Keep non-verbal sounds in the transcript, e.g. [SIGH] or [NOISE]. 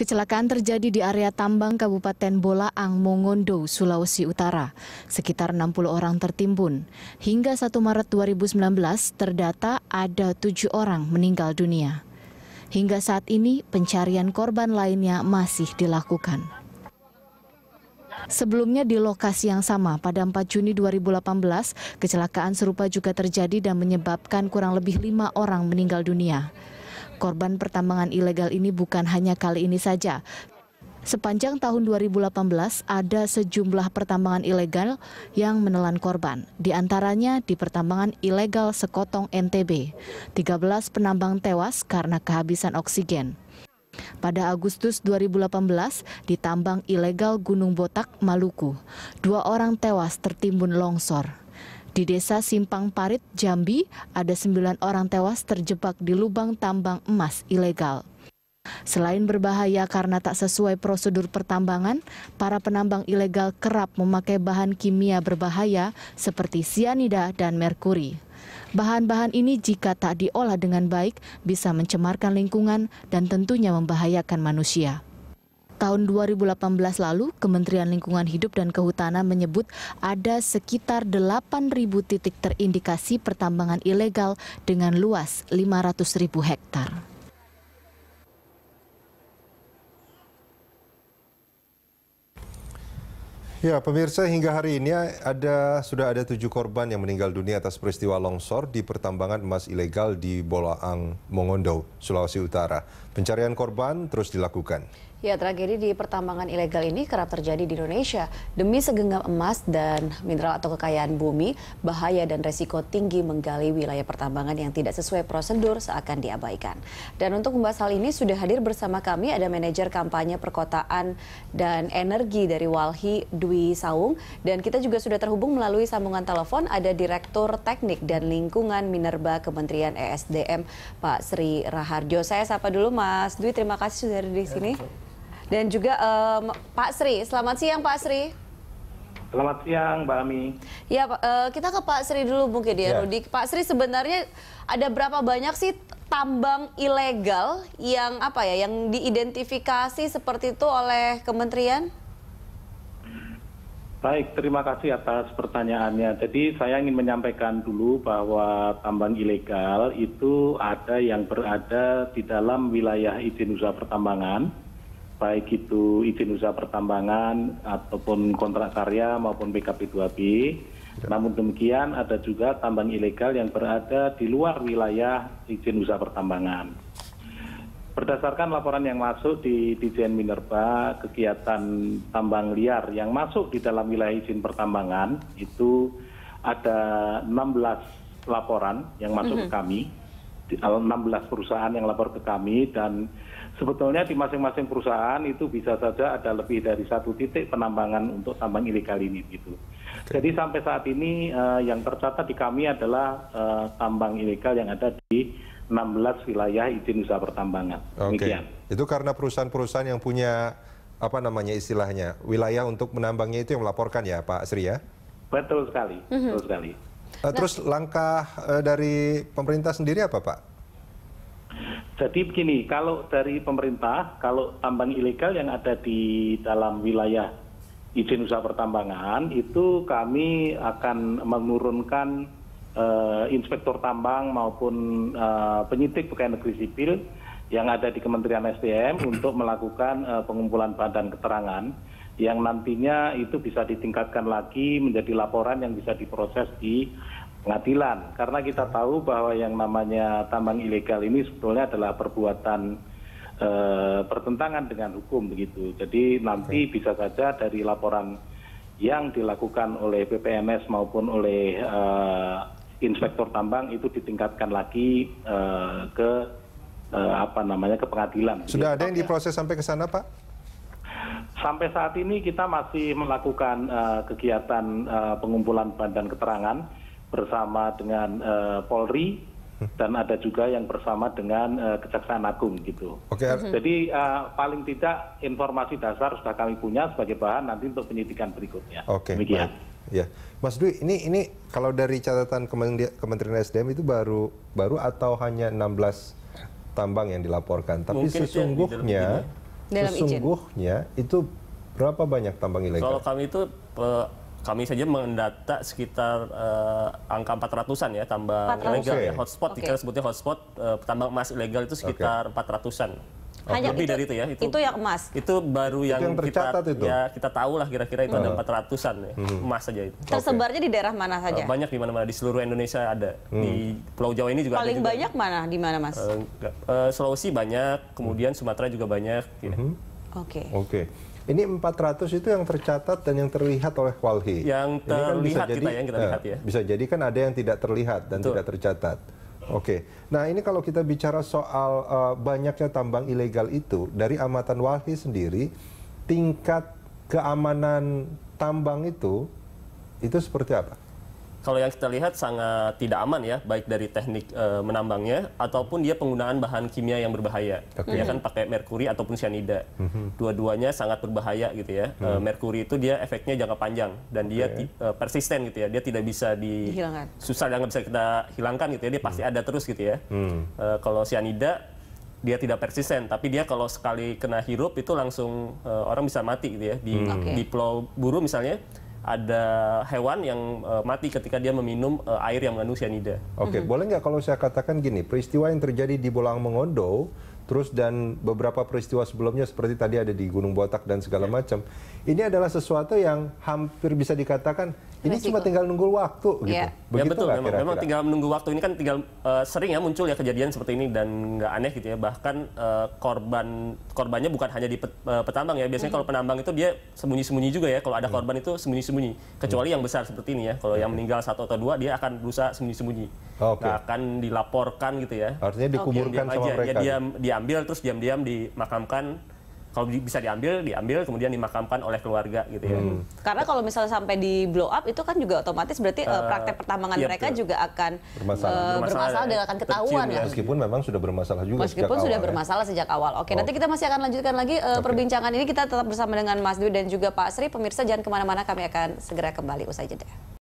Kecelakaan terjadi di area tambang Kabupaten Bolaang, Mongondo, Sulawesi Utara. Sekitar 60 orang tertimbun. Hingga 1 Maret 2019 terdata ada 7 orang meninggal dunia. Hingga saat ini pencarian korban lainnya masih dilakukan. Sebelumnya di lokasi yang sama pada 4 Juni 2018, kecelakaan serupa juga terjadi dan menyebabkan kurang lebih lima orang meninggal dunia. Korban pertambangan ilegal ini bukan hanya kali ini saja. Sepanjang tahun 2018 ada sejumlah pertambangan ilegal yang menelan korban, di antaranya di pertambangan ilegal Sekotong NTB. 13 penambang tewas karena kehabisan oksigen. Pada Agustus 2018, di tambang ilegal Gunung Botak, Maluku, dua orang tewas tertimbun longsor. Di desa Simpang Parit, Jambi, ada sembilan orang tewas terjebak di lubang tambang emas ilegal. Selain berbahaya karena tak sesuai prosedur pertambangan, para penambang ilegal kerap memakai bahan kimia berbahaya seperti sianida dan merkuri. Bahan-bahan ini jika tak diolah dengan baik bisa mencemarkan lingkungan dan tentunya membahayakan manusia. Tahun 2018 lalu, Kementerian Lingkungan Hidup dan Kehutanan menyebut ada sekitar 8.000 titik terindikasi pertambangan ilegal dengan luas 500.000 hektar. Ya, pemirsa hingga hari ini ada sudah ada tujuh korban yang meninggal dunia atas peristiwa longsor di pertambangan emas ilegal di Bolaang, Mongondo, Sulawesi Utara. Pencarian korban terus dilakukan. Ya, tragedi di pertambangan ilegal ini kerap terjadi di Indonesia. Demi segenggam emas dan mineral atau kekayaan bumi, bahaya dan resiko tinggi menggali wilayah pertambangan yang tidak sesuai prosedur seakan diabaikan. Dan untuk membahas hal ini sudah hadir bersama kami ada manajer kampanye perkotaan dan energi dari Walhi Dwi Saung dan kita juga sudah terhubung melalui sambungan telepon ada Direktur Teknik dan Lingkungan Minerba Kementerian ESDM Pak Sri Raharjo. Saya sapa dulu Mas Mas Dwi, terima kasih sudah ada di ya, sini. Dan juga um, Pak Sri, selamat siang Pak Sri. Selamat siang Mbak Ami. Ya, uh, kita ke Pak Sri dulu mungkin ya, ya. Rudi. Pak Sri sebenarnya ada berapa banyak sih tambang ilegal yang apa ya, yang diidentifikasi seperti itu oleh kementerian? Baik, terima kasih atas pertanyaannya. Jadi saya ingin menyampaikan dulu bahwa tambang ilegal itu ada yang berada di dalam wilayah izin usaha pertambangan, baik itu izin usaha pertambangan ataupun kontrak karya maupun PKP 2B. Namun demikian ada juga tambang ilegal yang berada di luar wilayah izin usaha pertambangan berdasarkan laporan yang masuk di dijen minerba kegiatan tambang liar yang masuk di dalam wilayah izin pertambangan itu ada enam belas laporan yang masuk ke mm-hmm. kami eh, enam belas perusahaan yang lapor ke kami dan sebetulnya di masing-masing perusahaan itu bisa saja ada lebih dari satu titik penambangan untuk tambang ilegal ini gitu. Jadi sampai saat ini eh, yang tercatat di kami adalah eh, tambang ilegal yang ada di 16 wilayah izin usaha pertambangan. Oke. Okay. Itu karena perusahaan-perusahaan yang punya apa namanya istilahnya wilayah untuk menambangnya itu yang melaporkan ya Pak Sri ya? Betul sekali, mm -hmm. betul sekali. Eh, nah. Terus langkah eh, dari pemerintah sendiri apa Pak? Jadi begini, kalau dari pemerintah, kalau tambang ilegal yang ada di dalam wilayah izin usaha pertambangan itu kami akan menurunkan Eh, inspektor tambang maupun eh, penyidik pegawai negeri sipil yang ada di Kementerian SDM [CLEARS THROAT] untuk melakukan eh, pengumpulan bahan dan keterangan yang nantinya itu bisa ditingkatkan lagi menjadi laporan yang bisa diproses di pengadilan karena kita tahu bahwa yang namanya tambang ilegal ini sebetulnya adalah perbuatan e, pertentangan dengan hukum begitu. Jadi nanti Oke. bisa saja dari laporan yang dilakukan oleh PPNS maupun oleh e, inspektor tambang itu ditingkatkan lagi eh, ke eh, apa namanya ke pengadilan. Sudah ada yang diproses sampai ke sana, Pak? Sampai saat ini kita masih melakukan uh, kegiatan uh, pengumpulan bahan dan keterangan bersama dengan uh, Polri dan ada juga yang bersama dengan uh, Kejaksaan Agung gitu. Oke. Okay. Jadi uh, paling tidak informasi dasar sudah kami punya sebagai bahan nanti untuk penyidikan berikutnya. Oke. Okay, Demikian. Ya, Mas Dwi, ini ini kalau dari catatan Kementerian SDM itu baru baru atau hanya 16 tambang yang dilaporkan, tapi Mungkin sesungguhnya dalam sesungguhnya itu berapa banyak tambang ilegal? Kalau kami itu eh, kami saja mendata sekitar uh, angka 400-an ya tambang 400. ilegal okay. ya hotspot okay. kita sebutnya hotspot uh, eh, tambang emas ilegal itu sekitar okay. 400-an. Hanya lebih itu, dari itu ya itu, itu yang emas itu baru yang, yang kita itu. ya kita tahu lah kira-kira itu uh. ada 400-an hmm. ya hmm. emas saja itu tersebarnya okay. di daerah mana eh, saja banyak di mana-mana di seluruh Indonesia ada hmm. di Pulau Jawa ini juga paling ada juga. banyak mana di mana mas uh, uh, Sulawesi banyak kemudian hmm. Sumatera juga banyak ya. hmm. oke okay. okay. Ini 400 itu yang tercatat dan yang terlihat oleh Walhi. Yang terlihat kan bisa jadi, ya, yang kita eh, lihat ya. Bisa jadi kan ada yang tidak terlihat dan Betul. tidak tercatat. Oke, okay. nah ini kalau kita bicara soal uh, banyaknya tambang ilegal itu, dari amatan Walhi sendiri, tingkat keamanan tambang itu, itu seperti apa? kalau yang kita lihat sangat tidak aman ya, baik dari teknik e, menambangnya ataupun dia penggunaan bahan kimia yang berbahaya. Okay. Dia mhm. kan pakai merkuri ataupun cyanida. Mm -hmm. Dua-duanya sangat berbahaya gitu ya. Mm. E, merkuri itu dia efeknya jangka panjang dan dia e, persisten gitu ya. Dia tidak bisa di dihilangkan. susah dan nggak bisa kita hilangkan gitu ya. Dia pasti mm. ada terus gitu ya. Mm. E, kalau cyanida dia tidak persisten, tapi dia kalau sekali kena hirup itu langsung e, orang bisa mati gitu ya. Di mhm. okay. di pulau buru misalnya ada hewan yang uh, mati ketika dia meminum uh, air yang mengandung cyanida. Oke, okay, mm -hmm. boleh nggak kalau saya katakan gini, peristiwa yang terjadi di Bolang Mengondo terus dan beberapa peristiwa sebelumnya seperti tadi ada di Gunung Botak dan segala ya. macam. Ini adalah sesuatu yang hampir bisa dikatakan ini Resiko. cuma tinggal nunggu waktu ya. gitu. Ya, Begitu ya betul, memang, kira -kira? memang tinggal menunggu waktu ini kan tinggal uh, sering ya muncul ya kejadian seperti ini dan nggak aneh gitu ya. Bahkan uh, korban korbannya bukan hanya di pet, uh, petambang ya. Biasanya hmm. kalau penambang itu dia sembunyi-sembunyi juga ya. Kalau ada mm. korban itu sembunyi-sembunyi. Kecuali hmm. yang besar seperti ini ya. Kalau hmm. yang mm. meninggal satu atau dua dia akan berusaha sembunyi-sembunyi. Oh, okay. Nah, akan dilaporkan gitu ya. Artinya dikuburkan okay. sama aja. mereka. Ya, dia, dia diambil terus diam-diam dimakamkan kalau bisa diambil diambil kemudian dimakamkan oleh keluarga gitu ya. Hmm. Karena kalau misalnya sampai di blow up itu kan juga otomatis berarti uh, praktek pertambangan iya, mereka betul. juga akan bermasalah, uh, bermasalah, bermasalah dan akan ketahuan ya. ya. Meskipun memang sudah bermasalah juga Meskipun sejak sudah ya. bermasalah sejak awal. Oke, okay, oh. nanti kita masih akan lanjutkan lagi uh, okay. perbincangan ini kita tetap bersama dengan Mas Dwi dan juga Pak Sri. Pemirsa jangan kemana-mana kami akan segera kembali usai jeda.